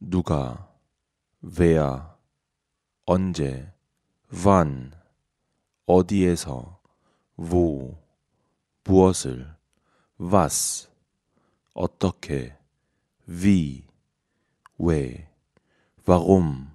누가, wer, 언제, wann, 어디에서, wo, 무엇을, was, 어떻게, wie, 왜, warum,